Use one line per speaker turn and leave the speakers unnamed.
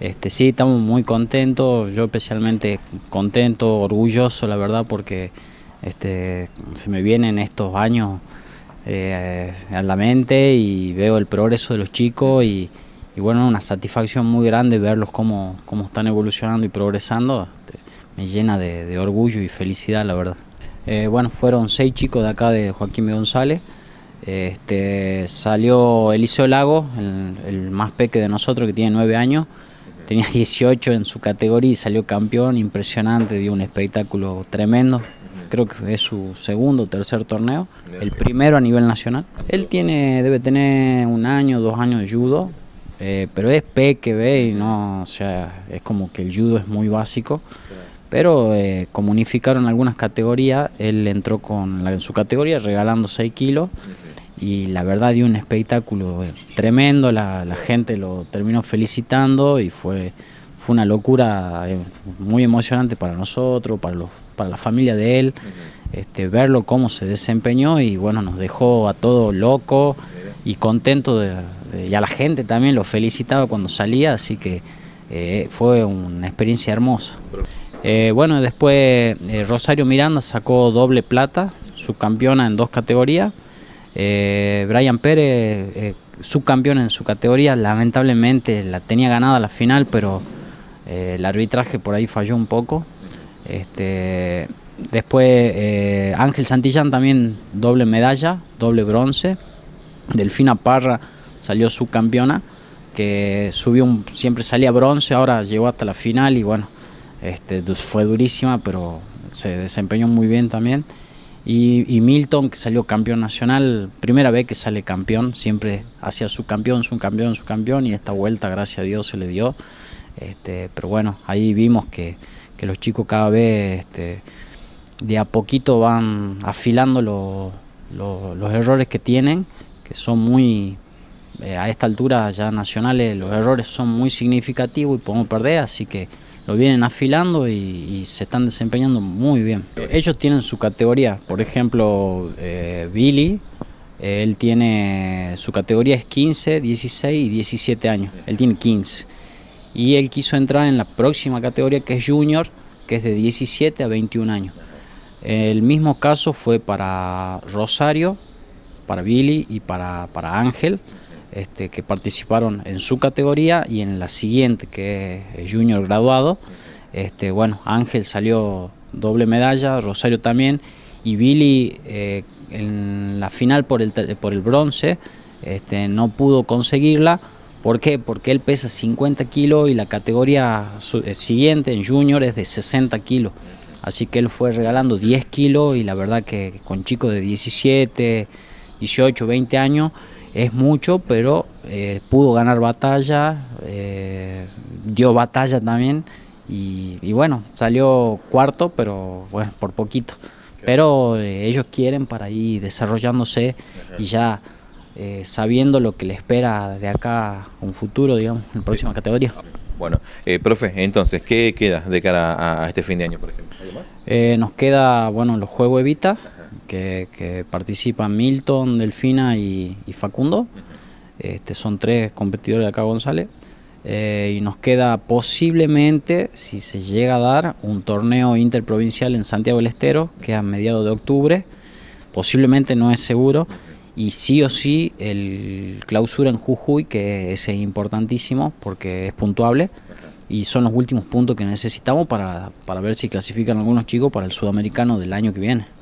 Este, sí, estamos muy contentos, yo especialmente contento, orgulloso, la verdad, porque este, se me vienen estos años eh, a la mente y veo el progreso de los chicos y, bueno, una satisfacción muy grande verlos cómo, están evolucionando y progresando, este, me llena de, orgullo y felicidad, la verdad. Eh, bueno, fueron seis chicos de acá de Joaquín González. salió Eliseo Lago, el, más peque de nosotros, que tiene nueve años tenía 18 en su categoría y salió campeón, impresionante, dio un espectáculo tremendo. Creo que es su segundo o tercer torneo, el primero a nivel nacional. Él tiene, debe tener un año, dos años de judo, eh, pero es peque, y no, o sea, es como que el judo es muy básico. Pero eh, como unificaron algunas categorías, él entró con en su categoría regalando 6 kilos y la verdad dio un espectáculo tremendo, la, gente lo terminó felicitando y fue, fue una locura eh, muy emocionante para nosotros, para, los, para la familia de él, este, verlo cómo se desempeñó y bueno, nos dejó a todos loco y contentos de, y a la gente también lo felicitaba cuando salía, así que eh, fue una experiencia hermosa. Eh, bueno, después Rosario Miranda sacó doble plata, subcampeona en dos categorías. Eh, Brian Pérez, eh, subcampeón en su categoría, lamentablemente la tenía ganada la final, pero eh, el arbitraje por ahí falló un poco. Este, después Ángel Santillán también doble medalla, doble bronce. Delfina Parra salió subcampeona, que subió siempre salía bronce, ahora llegó hasta la final y bueno, este, fue durísima, pero se desempeñó muy bien también. Y, Milton, que salió campeón nacional, primera vez que sale campeón, siempre hacía su campeón, su campeón, su campeón, y esta vuelta, gracias a Dios, se le dio. Este, pero bueno, ahí vimos que, los chicos cada vez este, de a poquito van afilando los errores que tienen, que son muy, eh, a esta altura ya nacionales, los errores son muy significativos y podemos perder, así que lo vienen afilando y, se están desempeñando muy bien. Ellos tienen su categoría, por ejemplo, eh, Billy, eh, él tiene su categoría es 15, 16 y 17 años, él tiene 15. Y él quiso entrar en la próxima categoría que es Junior, que es de 17 a 21 años. El mismo caso fue para Rosario, para Billy y para, para Ángel. Este, que participaron en su categoría y en la siguiente, que es junior graduado. Este, bueno, Ángel salió doble medalla, Rosario también, y Billy eh, en la final por el, por el bronce este, no pudo conseguirla. ¿Por qué? Porque él pesa 50 kilos y la categoría eh, siguiente en junior es de 60 kilos. Así que él fue regalando 10 kilos y la verdad que con chicos de 17, 18, 20 años es mucho, pero eh, pudo ganar batalla, eh, dio batalla también y, bueno, salió cuarto, pero bueno, por poquito. Pero eh, ellos quieren para ir desarrollándose y ya sabiendo lo que le espera de acá un futuro, digamos, en la próxima categoría. Bueno, profe, entonces, ¿qué queda de cara a, este fin de año, por ejemplo? nos queda, bueno, los Juegos Evita que, participan Milton, Delfina y, Facundo. Este, son tres competidores de acá González. Eh, y nos queda posiblemente, si se llega a dar, un torneo interprovincial en Santiago del Estero, que es a mediados de octubre. Posiblemente no es seguro. Y sí o sí, el clausura en Jujuy, que es importantísimo porque es puntuable. Y son los últimos puntos que necesitamos para, para ver si clasifican algunos chicos para el sudamericano del año que viene.